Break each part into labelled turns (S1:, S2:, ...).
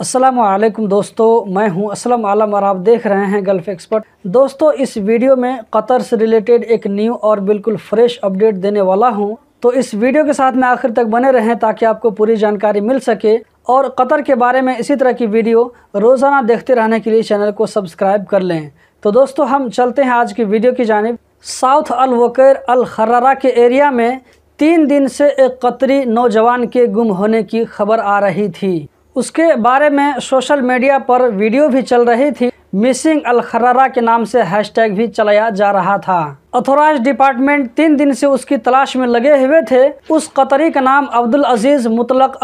S1: असलम दोस्तों मैं हूं असलम आलम और आप देख रहे हैं गल्फ़ एक्सपर्ट दोस्तों इस वीडियो में कतर से रिलेटेड एक न्यू और बिल्कुल फ्रेश अपडेट देने वाला हूं तो इस वीडियो के साथ में आखिर तक बने रहें ताकि आपको पूरी जानकारी मिल सके और कतर के बारे में इसी तरह की वीडियो रोज़ाना देखते रहने के लिए चैनल को सब्सक्राइब कर लें तो दोस्तों हम चलते हैं आज की वीडियो की जानब साउथ अल वक़ैर अल के एरिया में तीन दिन से एक कतरी नौजवान के गुम होने की खबर आ रही थी उसके बारे में सोशल मीडिया पर वीडियो भी चल रही थी मिसिंग अलखरारा के नाम से हैशटैग भी चलाया जा रहा था अथोराइज डिपार्टमेंट तीन दिन से उसकी तलाश में लगे हुए थे उस कतरी का नाम अब्दुल अजीज मुतलक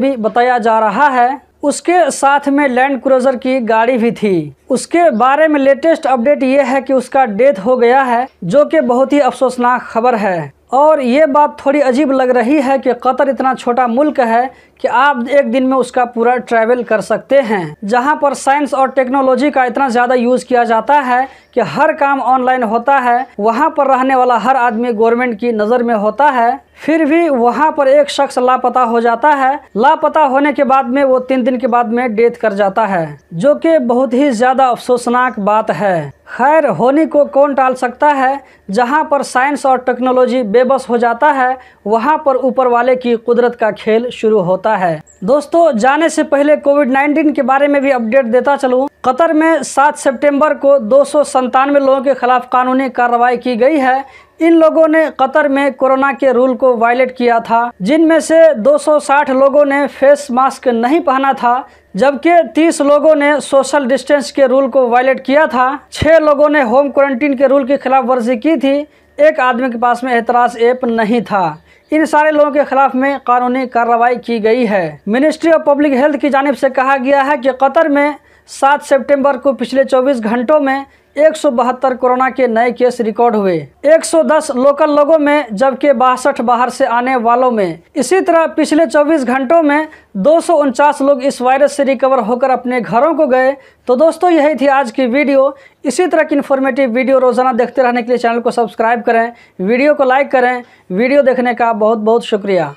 S1: भी बताया जा रहा है उसके साथ में लैंड क्रूजर की गाड़ी भी थी उसके बारे में लेटेस्ट अपडेट ये है कि उसका डेथ हो गया है जो कि बहुत ही अफसोसनाक खबर है और ये बात थोड़ी अजीब लग रही है कि कतर इतना छोटा मुल्क है कि आप एक दिन में उसका पूरा ट्रैवल कर सकते हैं जहाँ पर साइंस और टेक्नोलॉजी का इतना ज़्यादा यूज़ किया जाता है कि हर काम ऑनलाइन होता है वहाँ पर रहने वाला हर आदमी गवर्नमेंट की नज़र में होता है फिर भी वहाँ पर एक शख्स लापता हो जाता है लापता होने के बाद में वो तीन दिन के बाद में डेथ कर जाता है जो कि बहुत ही ज़्यादा अफसोसनाक बात है खैर होनी को कौन टाल सकता है जहाँ पर साइंस और टेक्नोलॉजी बेबस हो जाता है वहाँ पर ऊपर वाले की कुदरत का खेल शुरू होता है दोस्तों जाने से पहले कोविड 19 के बारे में भी अपडेट देता चलूँ कतर में सात सितंबर को दो सौ लोगों के खिलाफ कानूनी कार्रवाई की गई है इन लोगों ने कतर में कोरोना के रूल को वायलेट किया था जिनमें से 260 लोगों ने फेस मास्क नहीं पहना था जबकि 30 लोगों ने सोशल डिस्टेंस के रूल को वायलेट किया था छः लोगों ने होम क्वारंटीन के रूल की खिलाफ वर्जी की थी एक आदमी के पास में एतराज़ ऐप नहीं था इन सारे लोगों के खिलाफ में कानूनी कार्रवाई की गई है मिनिस्ट्री ऑफ पब्लिक हेल्थ की जानब से कहा गया है कि कतर में सात सितंबर को पिछले 24 घंटों में एक कोरोना के नए केस रिकॉर्ड हुए 110 लोकल लोगों में जबकि बासठ बाहर से आने वालों में इसी तरह पिछले 24 घंटों में दो लोग इस वायरस से रिकवर होकर अपने घरों को गए तो दोस्तों यही थी आज की वीडियो इसी तरह की इन्फॉर्मेटिव वीडियो रोज़ाना देखते रहने के लिए चैनल को सब्सक्राइब करें वीडियो को लाइक करें वीडियो देखने का बहुत बहुत शुक्रिया